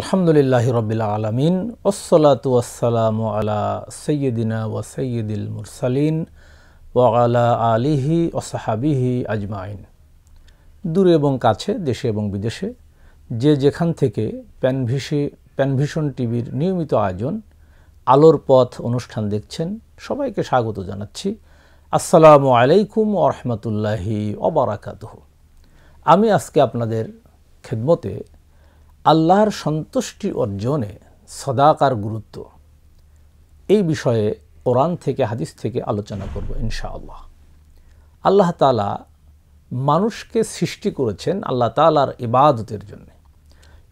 আলহামদুলিল্লাহ রবিল আলমিন ওসলাত ওয়াসালাম আলা সৈয়দিনা ও সৈয়দুল মুরসালিন আলা আলিহি সাহাবিহি আজমাইন দূরে এবং কাছে দেশে এবং বিদেশে যে যেখান থেকে প্যানভিসে প্যানভিশন টিভির নিয়মিত আয়োজন আলোর পথ অনুষ্ঠান দেখছেন সবাইকে স্বাগত জানাচ্ছি আসসালামু আলাইকুম ওরহমতুল্লাহি অবরাকাতহ আমি আজকে আপনাদের খেদমতে আল্লাহর সন্তুষ্টি অর্জনে সদাকার গুরুত্ব এই বিষয়ে কোরআন থেকে হাদিস থেকে আলোচনা করব ইনশাআল্লাহ আল্লাহ তালা মানুষকে সৃষ্টি করেছেন আল্লাহ তালার ইবাদতের জন্য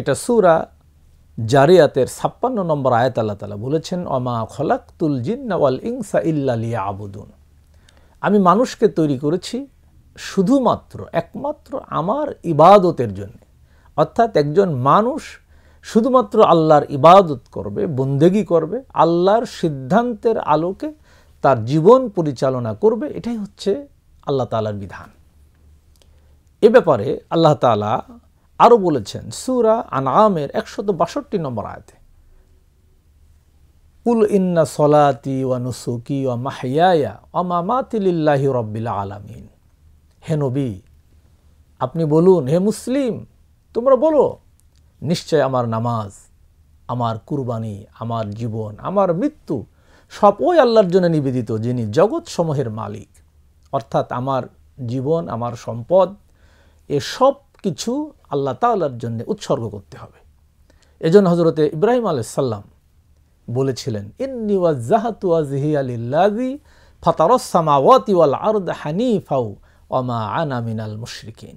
এটা সুরা জারিয়াতের ছাপ্পান্ন নম্বর আয়াত আল্লাহ তালা বলেছেন অমা খলাকুল জিন্নাওয়াল ইংসা ইল্লা আবুদুন আমি মানুষকে তৈরি করেছি শুধুমাত্র একমাত্র আমার ইবাদতের জন্য অর্থাৎ একজন মানুষ শুধুমাত্র আল্লাহর ইবাদত করবে বন্দেগি করবে আল্লাহর সিদ্ধান্তের আলোকে তার জীবন পরিচালনা করবে এটাই হচ্ছে আল্লাহ তালার বিধান এ ব্যাপারে আল্লাহ তালা আরও বলেছেন সুরা আনামের একশত বাষট্টি নম্বর আয়তে উল ইন্না সলাতি ওয়া নুসুকি ওয়া মাহিয়ায়া ওয়া মামাতিলিল্লাহি রব্বিল আলামিন হে নবী আপনি বলুন হে মুসলিম তোমরা বলো নিশ্চয় আমার নামাজ আমার কুরবানি আমার জীবন আমার মৃত্যু সব ওই আল্লাহর জন্য নিবেদিত যিনি জগৎ সমূহের মালিক অর্থাৎ আমার জীবন আমার সম্পদ সব কিছু আল্লাহ তাল্লার জন্য উৎসর্গ করতে হবে এজন্য হজরতে ইব্রাহিম আলাইসাল্লাম বলেছিলেন ইন্নি জাহাতু আজহি আলিল্লাজি ফাতারসামাওয়াতি ওয়াল আরদ হানিফাউ অমা আনামিনাল মিনাল মুশরিকিন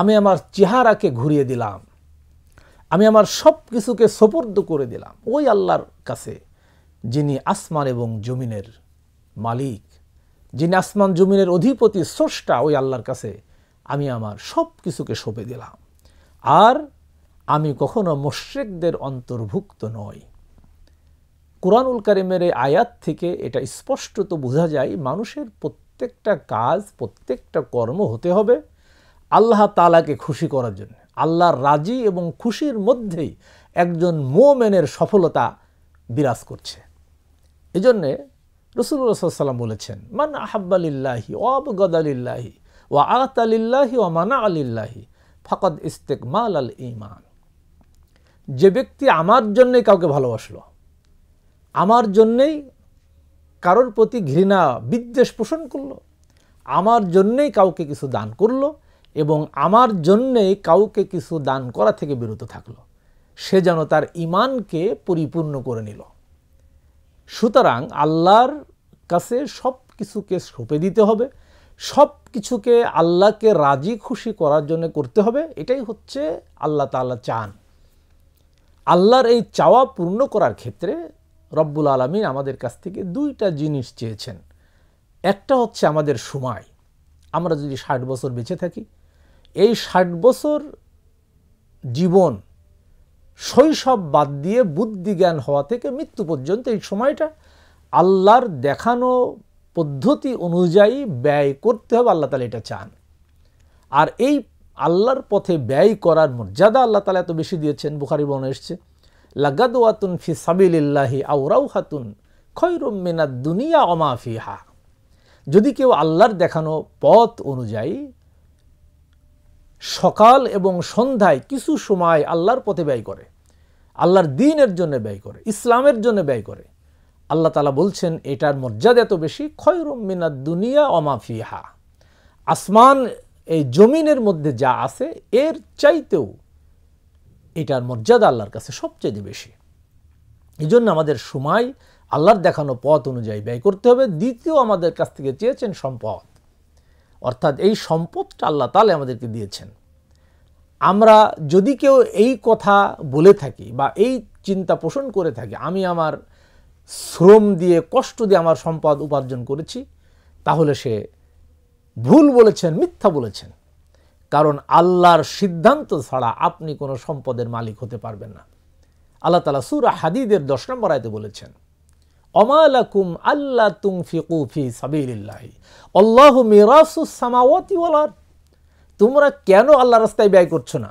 আমি আমার চেহারাকে ঘুরিয়ে দিলাম আমি আমার সব কিছুকে সোপর্দ করে দিলাম ওই আল্লাহর কাছে যিনি আসমান এবং জমিনের মালিক যিনি আসমান জমিনের অধিপতি স্রষ্টা ওই আল্লাহর কাছে আমি আমার সব কিছুকে সঁপে দিলাম আর আমি কখনো মোশ্রেকদের অন্তর্ভুক্ত নই কোরআনুল কারিমের এই আয়াত থেকে এটা স্পষ্টত বোঝা যায় মানুষের প্রত্যেকটা কাজ প্রত্যেকটা কর্ম হতে হবে আল্লাহ তালাকে খুশি করার জন্য আল্লাহর রাজি এবং খুশির মধ্যেই একজন মোমেনের সফলতা বিরাজ করছে এজন্যে রসুল্লাহ বলেছেন মান গদ ওয়াব গদালিল্লাহি ওয়া আলিল্লাহি ওয়া মানা আলিল্লাহি ইস্তেক মাল আল ইমান যে ব্যক্তি আমার জন্যেই কাউকে ভালোবাসলো আমার জন্যেই কারোর প্রতি ঘৃণা বিদ্বেষ পোষণ করলো আমার জন্যেই কাউকে কিছু দান করলো এবং আমার জন্যে কাউকে কিছু দান করা থেকে বিরত থাকলো সে যেন তার ইমানকে পরিপূর্ণ করে নিল সুতরাং আল্লাহর কাছে সব কিছুকে সঁপে দিতে হবে সব কিছুকে আল্লাহকে রাজি খুশি করার জন্য করতে হবে এটাই হচ্ছে আল্লাহ তাল্লাহ চান আল্লাহর এই চাওয়া পূর্ণ করার ক্ষেত্রে রব্বুল আলমিন আমাদের কাছ থেকে দুইটা জিনিস চেয়েছেন একটা হচ্ছে আমাদের সময় আমরা যদি ষাট বছর বেঁচে থাকি এই ষাট বছর জীবন শৈশব বাদ দিয়ে বুদ্ধিজ্ঞান হওয়া থেকে মৃত্যু পর্যন্ত এই সময়টা আল্লাহর দেখানো পদ্ধতি অনুযায়ী ব্যয় করতে হবে আল্লাহ তালা এটা চান আর এই আল্লাহর পথে ব্যয় করার মর্যাদা আল্লাহ তালা এত বেশি দিয়েছেন বুখারি বন এসছে লাগাদুয়াতুন ফি সাবিল্লাহি আউরাউ হাতুন খৈরম মিনা দুনিয়া অমাফিহা যদি কেউ আল্লাহর দেখানো পথ অনুযায়ী সকাল এবং সন্ধ্যায় কিছু সময় আল্লাহর পথে ব্যয় করে আল্লাহর দিনের জন্য ব্যয় করে ইসলামের জন্য ব্যয় করে আল্লাহ তালা বলছেন এটার মর্যাদা এত বেশি খয়রমিনা দুনিয়া অমাফিহা আসমান এই জমিনের মধ্যে যা আছে এর চাইতেও এটার মর্যাদা আল্লাহর কাছে সবচেয়ে বেশি এই জন্য আমাদের সময় আল্লাহর দেখানো পথ অনুযায়ী ব্যয় করতে হবে দ্বিতীয় আমাদের কাছ থেকে চেয়েছেন সম্পদ অর্থাৎ এই সম্পদটা আল্লাহ তালে আমাদেরকে দিয়েছেন আমরা যদি কেউ এই কথা বলে থাকি বা এই চিন্তা পোষণ করে থাকি আমি আমার শ্রম দিয়ে কষ্ট দিয়ে আমার সম্পদ উপার্জন করেছি তাহলে সে ভুল বলেছেন মিথ্যা বলেছেন কারণ আল্লাহর সিদ্ধান্ত ছাড়া আপনি কোনো সম্পদের মালিক হতে পারবেন না আল্লাহ তালা সুরা হাদিদের দশ নম্বর আয়তে বলেছেন অমালাকুম আল্লাহ তুম ফিকু ফি সাবিল্লাহি অল্লাহ মিরাসুস সামাওয়াতি ওয়ালার তোমরা কেন আল্লাহ রাস্তায় ব্যয় করছো না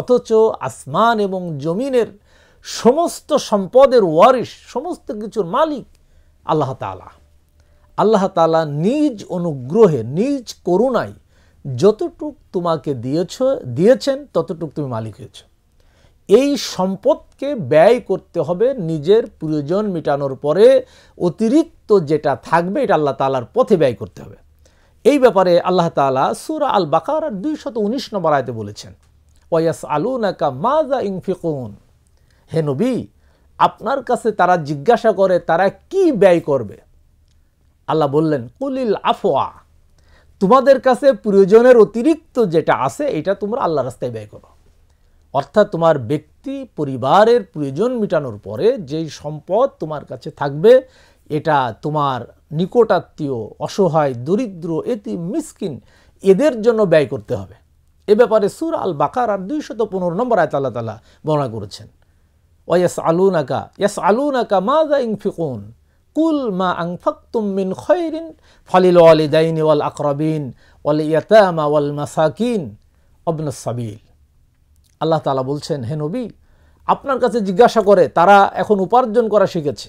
অথচ আসমান এবং জমিনের সমস্ত সম্পদের ওয়ারিস সমস্ত কিছুর মালিক আল্লাহ তালা আল্লাহ তালা নিজ অনুগ্রহে নিজ করুণায় যতটুক তোমাকে দিয়েছ দিয়েছেন ততটুক তুমি মালিক হয়েছো এই সম্পদকে ব্যয় করতে হবে নিজের প্রয়োজন মেটানোর পরে অতিরিক্ত যেটা থাকবে এটা আল্লাহ তালার পথে ব্যয় করতে হবে এই ব্যাপারে আল্লাহ তালা সুরা আল বাকার শত উনিশ নম্বর আয়তে বলেছেন ওয়াস আলু নাকা মাজা ইংফিকুন হে নবী আপনার কাছে তারা জিজ্ঞাসা করে তারা কি ব্যয় করবে আল্লাহ বললেন কুলিল আফোয়া তোমাদের কাছে প্রয়োজনের অতিরিক্ত যেটা আছে এটা তোমরা আল্লাহ রাস্তায় ব্যয় করো অর্থাৎ তোমার ব্যক্তি পরিবারের প্রয়োজন মেটানোর পরে যেই সম্পদ তোমার কাছে থাকবে এটা তোমার নিকটাত্মীয় অসহায় দরিদ্র এতি মিসকিন এদের জন্য ব্যয় করতে হবে এ ব্যাপারে সুর আল বাকার আর শত পনেরো নম্বর আয়ত আল্লাহ তালা বর্ণনা করেছেন ও ইয়াস আলুন আকা ইয়াস আলুন আকা মা দা ইংফিকুন কুল মা আংফাকতুম মিন খয়রিন ফালিল দাইন ওয়াল আকরাবিন ওয়াল ইয়াতামা ওয়াল মাসাকিন অবনাসাবিল আল্লাহ তালা বলছেন হে নবী আপনার কাছে জিজ্ঞাসা করে তারা এখন উপার্জন করা শিখেছে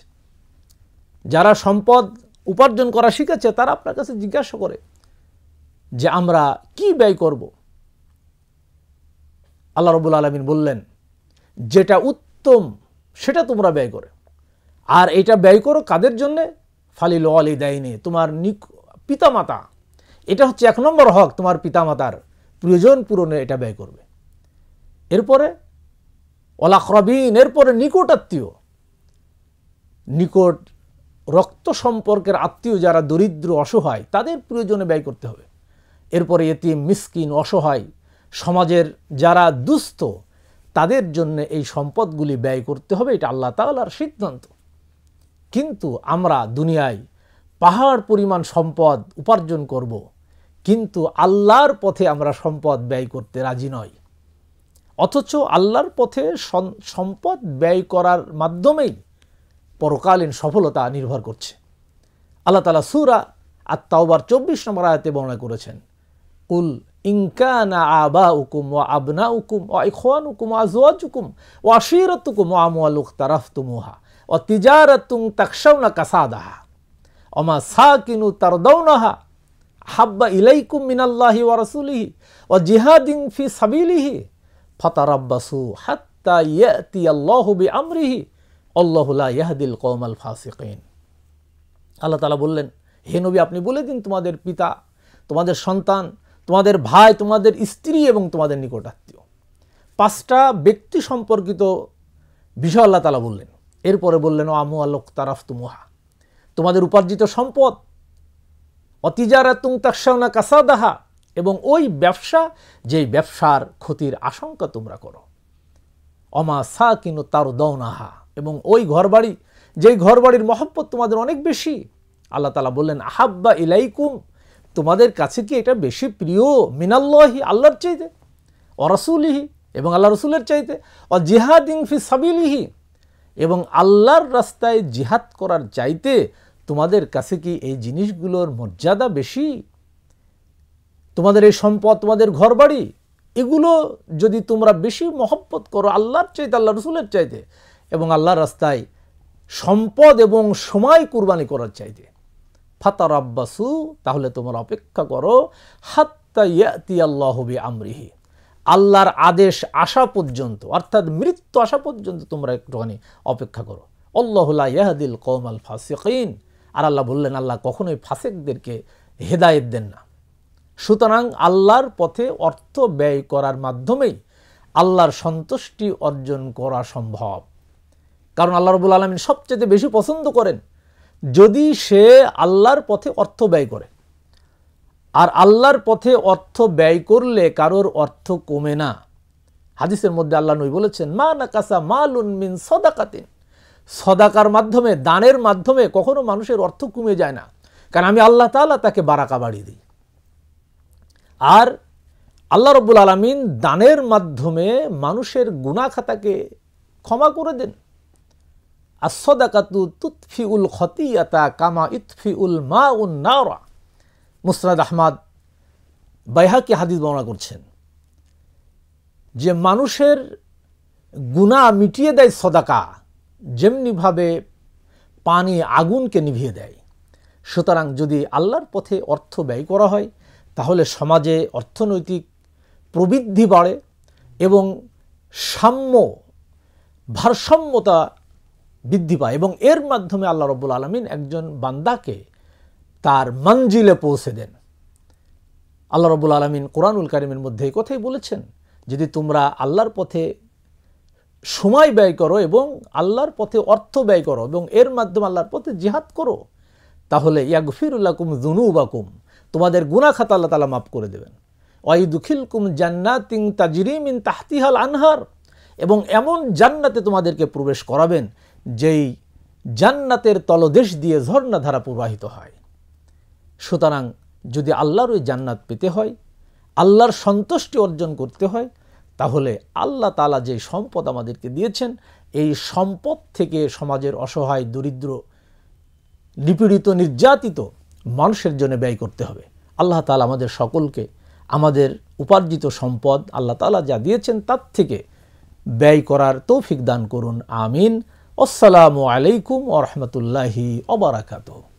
যারা সম্পদ উপার্জন করা শিখেছে তারা আপনার কাছে জিজ্ঞাসা করে যে আমরা কি ব্যয় করব আল্লাহ রবুল আলমিন বললেন যেটা উত্তম সেটা তোমরা ব্যয় করে আর এটা ব্যয় করো কাদের জন্যে ফালি লওয়ালি দেয়নি তোমার নিক পিতামাতা এটা হচ্ছে এক নম্বর হক তোমার পিতামাতার প্রয়োজন পূরণে এটা ব্যয় করবে এরপরে ওলাকরবিন এরপরে নিকট আত্মীয় নিকট রক্ত সম্পর্কের আত্মীয় যারা দরিদ্র অসহায় তাদের প্রয়োজনে ব্যয় করতে হবে এরপরে এতিম মিসকিন অসহায় সমাজের যারা দুস্থ তাদের জন্য এই সম্পদগুলি ব্যয় করতে হবে এটা আল্লাহ তাল্লার সিদ্ধান্ত কিন্তু আমরা দুনিয়ায় পাহাড় পরিমাণ সম্পদ উপার্জন করব কিন্তু আল্লাহর পথে আমরা সম্পদ ব্যয় করতে রাজি নয় অথচ আল্লাহর পথে সম্পদ ব্যয় করার মাধ্যমেই পরকালীন সফলতা নির্ভর করছে আল্লাহ তালা সুরা তাওবার চব্বিশ নম্বর আয়াতে বর্ণনা করেছেন উল ইংকা ইনকানা আবা উকুম ও আবনা উকুম ও ইখান উকুম আজওয়াজ উকুম ও আশিরত উকুম ও আমল তারাফ তুমুহা ও তিজারতুং তাকসাউনা কাসাদাহা অমা সা কিনু তারদৌনাহা হাব্বা ইলাইকুম মিনাল্লাহি ওয়া রাসূলিহি ও জিহাদিন ফি সাবিলিহি ফাতারাব্বাসু হাত্তা ইয়াতি আল্লাহবি আমরিহি আল্লাহুল্লাহ ইয়াহাদিল কৌমাল ফাসিকিন আল্লাহ তালা বললেন হে নবী আপনি বলে দিন তোমাদের পিতা তোমাদের সন্তান তোমাদের ভাই তোমাদের স্ত্রী এবং তোমাদের নিকটাত্মীয় পাঁচটা ব্যক্তি সম্পর্কিত বিষয় আল্লাহ তালা বললেন এরপরে বললেন ও আমু আলোক তারাফতুমুহা তোমাদের উপার্জিত সম্পদ অতিজারা তুং তাকসাউনা কাসাদাহা এবং ওই ব্যবসা যেই ব্যবসার ক্ষতির আশঙ্কা তোমরা করো অমা সা কিন্তু তার দৌনাহা এবং ওই ঘরবাড়ি যেই ঘরবাড়ির মহব্বত তোমাদের অনেক বেশি আল্লাহ তালা বললেন আহাব্বা ইলাইকুম তোমাদের কাছে কি এটা বেশি প্রিয় মিনাল্লহি আল্লাহর চাইতে অরসুলিহি এবং আল্লাহ রসুলের চাইতে অ জিহাদিং ফি সাবিলিহি এবং আল্লাহর রাস্তায় জিহাদ করার চাইতে তোমাদের কাছে কি এই জিনিসগুলোর মর্যাদা বেশি তোমাদের এই সম্পদ তোমাদের ঘর বাড়ি এগুলো যদি তোমরা বেশি মহব্বত করো আল্লাহর চাইতে আল্লাহ রসুলের চাইতে এবং আল্লাহর রাস্তায় সম্পদ এবং সময় কুরবানি করার চাইতে ফাতার আব্বাসু তাহলে তোমরা অপেক্ষা করো হাত্তা ইয়াতি হবি আমরিহি আল্লাহর আদেশ আসা পর্যন্ত অর্থাৎ মৃত্যু আসা পর্যন্ত তোমরা একটুখানি অপেক্ষা করো অল্লাহুল্লাহ ইয়াহাদিল কৌম আল ফাসিকিন আর আল্লাহ বললেন আল্লাহ কখনোই ফাসেকদেরকে হেদায়েত দেন না সুতরাং আল্লাহর পথে অর্থ ব্যয় করার মাধ্যমেই আল্লাহর সন্তুষ্টি অর্জন করা সম্ভব কারণ আল্লাহ রবুল আলমিন সবচেয়ে বেশি পছন্দ করেন যদি সে আল্লাহর পথে অর্থ ব্যয় করে আর আল্লাহর পথে অর্থ ব্যয় করলে কারোর অর্থ কমে না হাদিসের মধ্যে আল্লাহ নই বলেছেন মা নাকাসা মা লুনমিন সদাকাতিন সদাকার মাধ্যমে দানের মাধ্যমে কখনো মানুষের অর্থ কমে যায় না কারণ আমি আল্লাহ তালা তাকে বারাকা বাড়িয়ে দিই আর আল্লাহ রব্বুল আলমিন দানের মাধ্যমে মানুষের খাতাকে ক্ষমা করে দেন সদাকাতু তুৎফি উল খতিয়াতা কামা ইতফি উল মা উন নাওরা মুসরাদ আহমাদ বাইহাকি হাদিস বর্ণনা করছেন যে মানুষের গুণা মিটিয়ে দেয় সদাকা যেমনিভাবে পানি আগুনকে নিভিয়ে দেয় সুতরাং যদি আল্লাহর পথে অর্থ ব্যয় করা হয় তাহলে সমাজে অর্থনৈতিক প্রবৃদ্ধি বাড়ে এবং সাম্য ভারসাম্যতা বৃদ্ধি পায় এবং এর মাধ্যমে আল্লাহ রব্বুল আলমিন একজন বান্দাকে তার মঞ্জিলে পৌঁছে দেন আল্লাহ রবুল আলমিন কোরআনুল কারিমের মধ্যে এই কথাই বলেছেন যদি তোমরা আল্লাহর পথে সময় ব্যয় করো এবং আল্লাহর পথে অর্থ ব্যয় করো এবং এর মাধ্যমে আল্লাহর পথে জিহাদ করো তাহলে কুম জুনুবাকুম তোমাদের গুনা খাতা আল্লাহ তালা মাফ করে দেবেন দুখিল কুম জান্নাতিং তাজরিম ইন তাহতিহাল আনহার এবং এমন জান্নাতে তোমাদেরকে প্রবেশ করাবেন যেই জান্নাতের তলদেশ দিয়ে ঝর্ণাধারা প্রবাহিত হয় সুতরাং যদি আল্লাহর ওই জান্নাত পেতে হয় আল্লাহর সন্তুষ্টি অর্জন করতে হয় তাহলে আল্লাহ তালা যে সম্পদ আমাদেরকে দিয়েছেন এই সম্পদ থেকে সমাজের অসহায় দরিদ্র নিপীড়িত নির্যাতিত মানুষের জন্য ব্যয় করতে হবে আল্লাহ তালা আমাদের সকলকে আমাদের উপার্জিত সম্পদ আল্লাহ তালা যা দিয়েছেন তার থেকে ব্যয় করার তৌফিক দান করুন আমিন আসসালামু আলাইকুম ও রহমতুল্লাহি